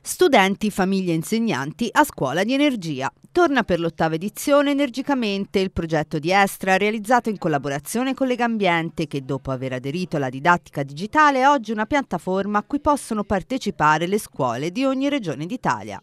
Studenti, famiglie e insegnanti a scuola di energia. Torna per l'ottava edizione Energicamente il progetto di Estra realizzato in collaborazione con Legambiente che dopo aver aderito alla didattica digitale è oggi una piattaforma a cui possono partecipare le scuole di ogni regione d'Italia.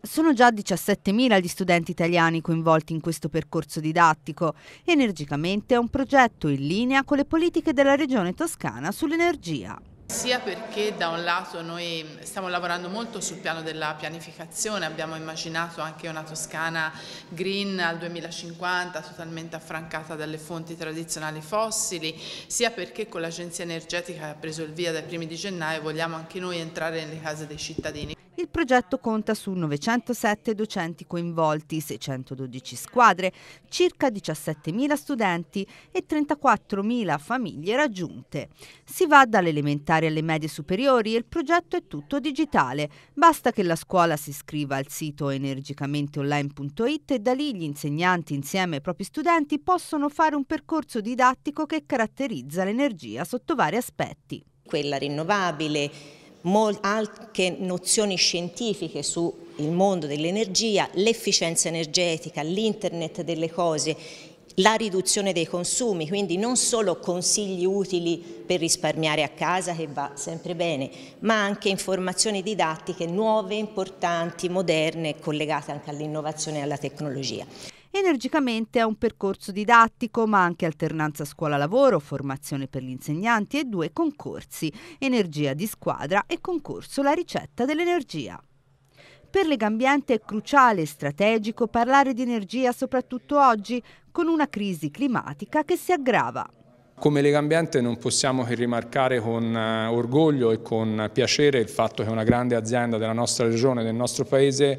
Sono già 17.000 gli studenti italiani coinvolti in questo percorso didattico. Energicamente è un progetto in linea con le politiche della regione toscana sull'energia. Sia perché da un lato noi stiamo lavorando molto sul piano della pianificazione, abbiamo immaginato anche una Toscana green al 2050 totalmente affrancata dalle fonti tradizionali fossili, sia perché con l'agenzia energetica che ha preso il via dai primi di gennaio vogliamo anche noi entrare nelle case dei cittadini. Il progetto conta su 907 docenti coinvolti, 612 squadre, circa 17.000 studenti e 34.000 famiglie raggiunte. Si va dalle elementari alle medie superiori e il progetto è tutto digitale. Basta che la scuola si iscriva al sito energicamenteonline.it e da lì gli insegnanti insieme ai propri studenti possono fare un percorso didattico che caratterizza l'energia sotto vari aspetti. Quella rinnovabile, anche nozioni scientifiche sul mondo dell'energia, l'efficienza energetica, l'internet delle cose, la riduzione dei consumi, quindi non solo consigli utili per risparmiare a casa che va sempre bene, ma anche informazioni didattiche nuove, importanti, moderne, collegate anche all'innovazione e alla tecnologia energicamente a un percorso didattico, ma anche alternanza scuola-lavoro, formazione per gli insegnanti e due concorsi, energia di squadra e concorso la ricetta dell'energia. Per Legambiente è cruciale e strategico parlare di energia soprattutto oggi, con una crisi climatica che si aggrava. Come Lega Ambiente non possiamo che rimarcare con eh, orgoglio e con piacere il fatto che una grande azienda della nostra regione, del nostro paese,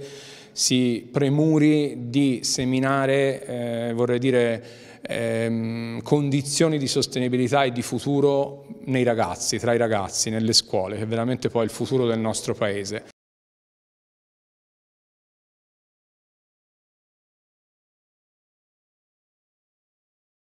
si premuri di seminare, eh, vorrei dire, ehm, condizioni di sostenibilità e di futuro nei ragazzi, tra i ragazzi, nelle scuole, che è veramente poi il futuro del nostro paese.